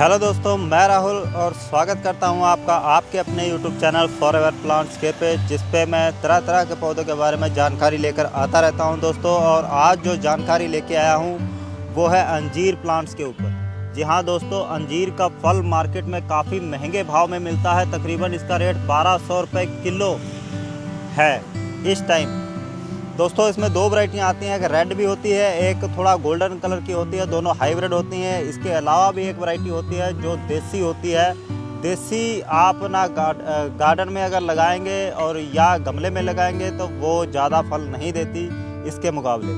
hello दोस्तों मैं राहुल और स्वागत करता हूं आपका आपके अपने YouTube channel for ever plants के पे जिस पे मैं तरह तरह के पौधों के बारे में जानकारी लेकर आता रहता हूं दोस्तों और आज जो जानकारी लेके आया हूं वो है अंजीर प्लांट्स के ऊपर जी हाँ दोस्तों अंजीर का फल मार्केट में काफ़ी महंगे भाव में मिलता है तकरीबन इसका रेट बारह सौ किलो है इस टाइम दोस्तों इसमें दो वरायटियाँ आती हैं एक रेड भी होती है एक थोड़ा गोल्डन कलर की होती है दोनों हाइब्रिड होती हैं इसके अलावा भी एक वरायटी होती है जो देसी होती है देसी आप ना गार्डन में अगर लगाएंगे और या गमले में लगाएंगे तो वो ज़्यादा फल नहीं देती इसके मुकाबले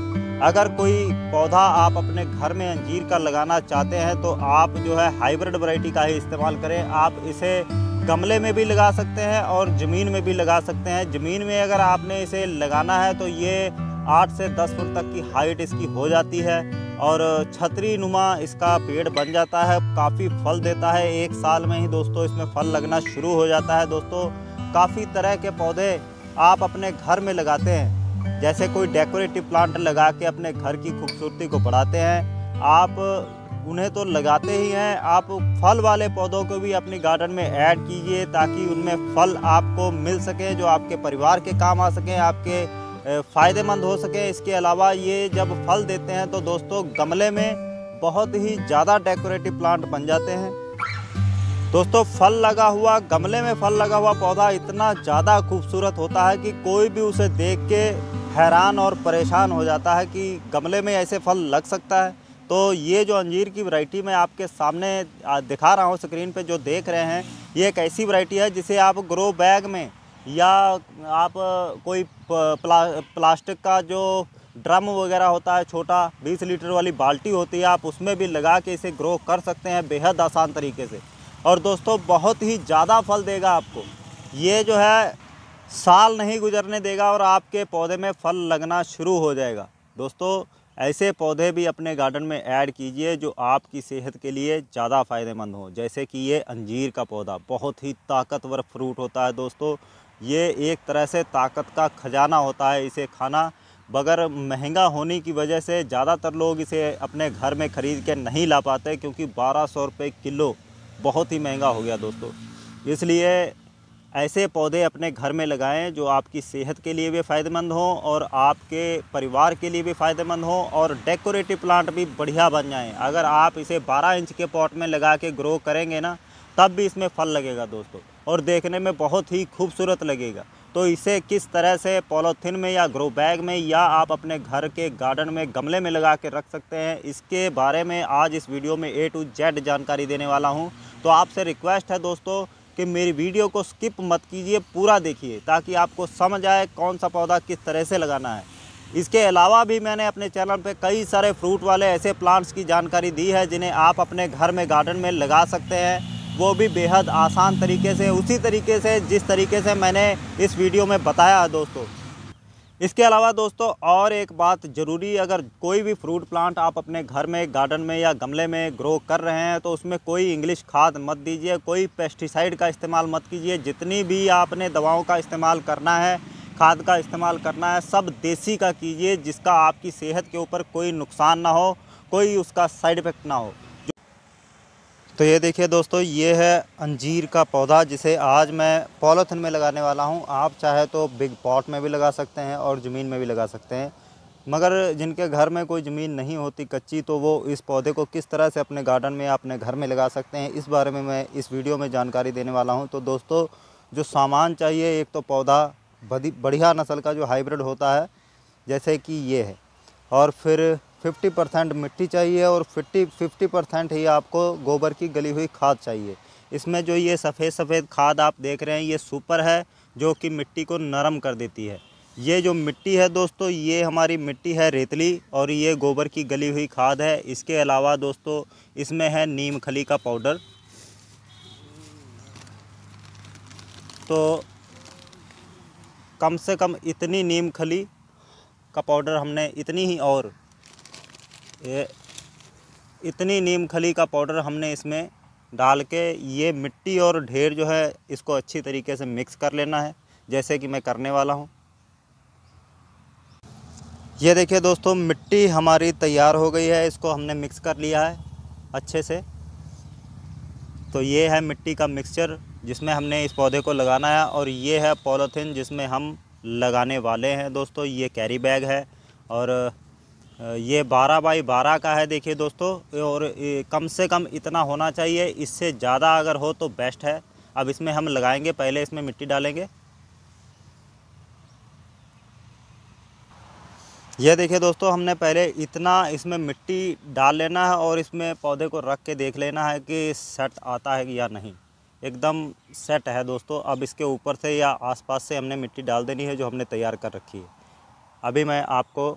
अगर कोई पौधा आप अपने घर में अंजीर का लगाना चाहते हैं तो आप जो है हाइब्रिड वरायटी का ही इस्तेमाल करें आप इसे गमले में भी लगा सकते हैं और ज़मीन में भी लगा सकते हैं ज़मीन में अगर आपने इसे लगाना है तो ये आठ से दस फुट तक की हाइट इसकी हो जाती है और छतरी नुमा इसका पेड़ बन जाता है काफ़ी फल देता है एक साल में ही दोस्तों इसमें फल लगना शुरू हो जाता है दोस्तों काफ़ी तरह के पौधे आप अपने घर में लगाते हैं जैसे कोई डेकोरेटिव प्लांट लगा के अपने घर की खूबसूरती को बढ़ाते हैं आप उन्हें तो लगाते ही हैं आप फल वाले पौधों को भी अपने गार्डन में ऐड कीजिए ताकि उनमें फल आपको मिल सके जो आपके परिवार के काम आ सकें आपके फ़ायदेमंद हो सके इसके अलावा ये जब फल देते हैं तो दोस्तों गमले में बहुत ही ज़्यादा डेकोरेटिव प्लांट बन जाते हैं दोस्तों फल लगा हुआ गमले में फल लगा हुआ पौधा इतना ज़्यादा खूबसूरत होता है कि कोई भी उसे देख के हैरान और परेशान हो जाता है कि गमले में ऐसे फल लग सकता है तो ये जो अंजीर की वैरायटी मैं आपके सामने दिखा रहा हूँ स्क्रीन पे जो देख रहे हैं ये एक ऐसी वैरायटी है जिसे आप ग्रो बैग में या आप कोई प्ला, प्लास्टिक का जो ड्रम वगैरह होता है छोटा 20 लीटर वाली बाल्टी होती है आप उसमें भी लगा के इसे ग्रो कर सकते हैं बेहद आसान तरीके से और दोस्तों बहुत ही ज़्यादा फल देगा आपको ये जो है साल नहीं गुजरने देगा और आपके पौधे में फल लगना शुरू हो जाएगा दोस्तों ऐसे पौधे भी अपने गार्डन में ऐड कीजिए जो आपकी सेहत के लिए ज़्यादा फ़ायदेमंद हो जैसे कि ये अंजीर का पौधा बहुत ही ताकतवर फ्रूट होता है दोस्तों ये एक तरह से ताकत का खजाना होता है इसे खाना बगैर महंगा होने की वजह से ज़्यादातर लोग इसे अपने घर में ख़रीद के नहीं ला पाते क्योंकि बारह सौ रुपये किलो बहुत ही महंगा हो गया दोस्तों इसलिए ऐसे पौधे अपने घर में लगाएं जो आपकी सेहत के लिए भी फ़ायदेमंद हों और आपके परिवार के लिए भी फ़ायदेमंद हों और डेकोरेटिव प्लांट भी बढ़िया बन जाएं अगर आप इसे 12 इंच के पॉट में लगा के ग्रो करेंगे ना तब भी इसमें फल लगेगा दोस्तों और देखने में बहुत ही खूबसूरत लगेगा तो इसे किस तरह से पॉलोथिन में या ग्रो बैग में या आप अपने घर के गार्डन में गमले में लगा के रख सकते हैं इसके बारे में आज इस वीडियो में ए टू जेड जानकारी देने वाला हूँ तो आपसे रिक्वेस्ट है दोस्तों कि मेरी वीडियो को स्किप मत कीजिए पूरा देखिए ताकि आपको समझ आए कौन सा पौधा किस तरह से लगाना है इसके अलावा भी मैंने अपने चैनल पे कई सारे फ्रूट वाले ऐसे प्लांट्स की जानकारी दी है जिन्हें आप अपने घर में गार्डन में लगा सकते हैं वो भी बेहद आसान तरीके से उसी तरीके से जिस तरीके से मैंने इस वीडियो में बताया है दोस्तों इसके अलावा दोस्तों और एक बात ज़रूरी अगर कोई भी फ्रूट प्लांट आप अपने घर में गार्डन में या गमले में ग्रो कर रहे हैं तो उसमें कोई इंग्लिश खाद मत दीजिए कोई पेस्टिसाइड का इस्तेमाल मत कीजिए जितनी भी आपने दवाओं का इस्तेमाल करना है खाद का इस्तेमाल करना है सब देसी का कीजिए जिसका आपकी सेहत के ऊपर कोई नुकसान ना हो कोई उसका साइड इफ़ेक्ट ना हो तो ये देखिए दोस्तों ये है अंजीर का पौधा जिसे आज मैं पॉलोथिन में लगाने वाला हूँ आप चाहे तो बिग पॉट में भी लगा सकते हैं और ज़मीन में भी लगा सकते हैं मगर जिनके घर में कोई ज़मीन नहीं होती कच्ची तो वो इस पौधे को किस तरह से अपने गार्डन में अपने घर में लगा सकते हैं इस बारे में मैं इस वीडियो में जानकारी देने वाला हूँ तो दोस्तों जो सामान चाहिए एक तो पौधा बढ़िया नस्ल का जो हाइब्रिड होता है जैसे कि ये है और फिर 50 परसेंट मिट्टी चाहिए और 50 50 परसेंट ही आपको गोबर की गली हुई खाद चाहिए इसमें जो ये सफ़ेद सफ़ेद खाद आप देख रहे हैं ये सुपर है जो कि मिट्टी को नरम कर देती है ये जो मिट्टी है दोस्तों ये हमारी मिट्टी है रेतली और ये गोबर की गली हुई खाद है इसके अलावा दोस्तों इसमें है नीम खली का पाउडर तो कम से कम इतनी नीम खली का पाउडर हमने इतनी ही और ये इतनी नीम खली का पाउडर हमने इसमें डाल के ये मिट्टी और ढेर जो है इसको अच्छी तरीके से मिक्स कर लेना है जैसे कि मैं करने वाला हूँ ये देखिए दोस्तों मिट्टी हमारी तैयार हो गई है इसको हमने मिक्स कर लिया है अच्छे से तो ये है मिट्टी का मिक्सचर जिसमें हमने इस पौधे को लगाना है और ये है पॉलोथीन जिसमें हम लगाने वाले हैं दोस्तों ये कैरी बैग है और ये 12 बाई 12 का है देखिए दोस्तों और कम से कम इतना होना चाहिए इससे ज़्यादा अगर हो तो बेस्ट है अब इसमें हम लगाएंगे पहले इसमें मिट्टी डालेंगे यह देखिए दोस्तों हमने पहले इतना इसमें मिट्टी डाल लेना है और इसमें पौधे को रख के देख लेना है कि सेट आता है या नहीं एकदम सेट है दोस्तों अब इसके ऊपर से या आसपास से हमने मिट्टी डाल देनी है जो हमने तैयार कर रखी है अभी मैं आपको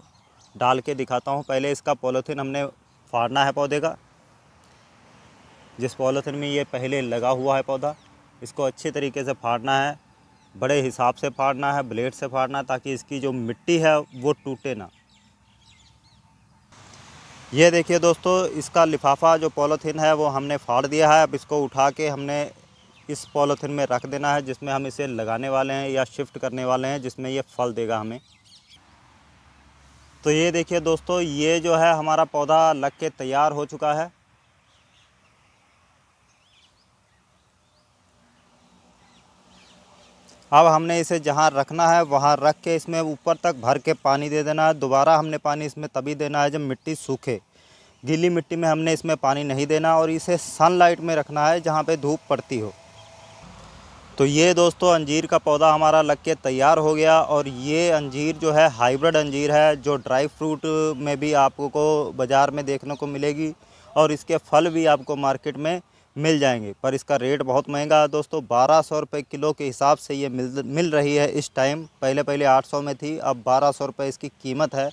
डाल के दिखाता हूँ पहले इसका पॉलीथीन हमने फाड़ना है पौधे का जिस पॉलीथीन में ये पहले लगा हुआ है पौधा इसको अच्छे तरीके से फाड़ना है बड़े हिसाब से फाड़ना है ब्लेड से फाड़ना ताकि इसकी जो मिट्टी है वो टूटे ना ये देखिए दोस्तों इसका लिफाफा जो पॉलीथीन है वो हमने फाड़ दिया है अब इसको उठा के हमने इस पॉलीथीन में रख देना है जिसमें हम इसे लगाने वाले हैं या शिफ्ट करने वाले हैं जिसमें ये फल देगा हमें तो ये देखिए दोस्तों ये जो है हमारा पौधा लग के तैयार हो चुका है अब हमने इसे जहाँ रखना है वहाँ रख के इसमें ऊपर तक भर के पानी दे देना है दोबारा हमने पानी इसमें तभी देना है जब मिट्टी सूखे गीली मिट्टी में हमने इसमें पानी नहीं देना और इसे सनलाइट में रखना है जहाँ पे धूप पड़ती हो तो ये दोस्तों अंजीर का पौधा हमारा लग के तैयार हो गया और ये अंजीर जो है हाइब्रिड अंजीर है जो ड्राई फ्रूट में भी आपको को बाज़ार में देखने को मिलेगी और इसके फल भी आपको मार्केट में मिल जाएंगे पर इसका रेट बहुत महंगा है दोस्तों बारह सौ रुपये किलो के हिसाब से ये मिल मिल रही है इस टाइम पहले पहले आठ सौ में थी अब बारह सौ रुपये इसकी कीमत है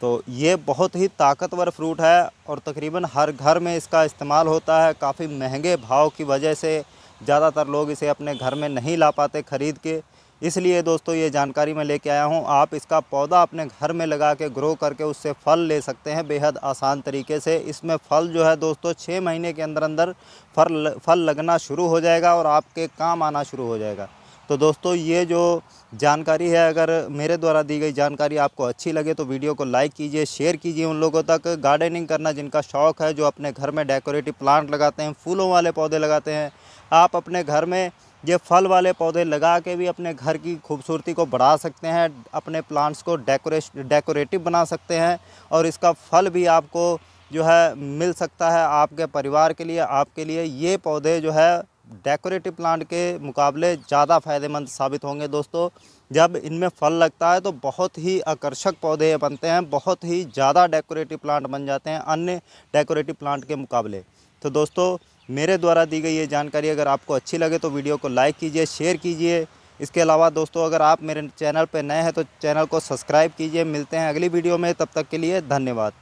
तो ये बहुत ही ताकतवर फ्रूट है और तकरीबन हर घर में इसका इस्तेमाल होता है काफ़ी महंगे भाव की वजह से ज़्यादातर लोग इसे अपने घर में नहीं ला पाते ख़रीद के इसलिए दोस्तों ये जानकारी मैं लेके आया हूँ आप इसका पौधा अपने घर में लगा के ग्रो करके उससे फल ले सकते हैं बेहद आसान तरीके से इसमें फल जो है दोस्तों छः महीने के अंदर अंदर फल फल लगना शुरू हो जाएगा और आपके काम आना शुरू हो जाएगा तो दोस्तों ये जो जानकारी है अगर मेरे द्वारा दी गई जानकारी आपको अच्छी लगे तो वीडियो को लाइक कीजिए शेयर कीजिए उन लोगों तक गार्डनिंग करना जिनका शौक़ है जो अपने घर में डेकोरेटिव प्लांट लगाते हैं फूलों वाले पौधे लगाते हैं आप अपने घर में ये फल वाले पौधे लगा के भी अपने घर की खूबसूरती को बढ़ा सकते हैं अपने प्लांट्स को डेकोरेश डेकोरेटिव बना सकते हैं और इसका फल भी आपको जो है मिल सकता है आपके परिवार के लिए आपके लिए ये पौधे जो है डेकोरेटिव प्लांट के मुकाबले ज़्यादा फायदेमंद साबित होंगे दोस्तों जब इनमें फल लगता है तो बहुत ही आकर्षक पौधे बनते हैं बहुत ही ज़्यादा डेकोरेटिव प्लांट बन जाते हैं अन्य डेकोरेटिव प्लांट के मुकाबले तो दोस्तों मेरे द्वारा दी गई ये जानकारी अगर आपको अच्छी लगे तो वीडियो को लाइक कीजिए शेयर कीजिए इसके अलावा दोस्तों अगर आप मेरे चैनल पर नए हैं तो चैनल को सब्सक्राइब कीजिए मिलते हैं अगली वीडियो में तब तक के लिए धन्यवाद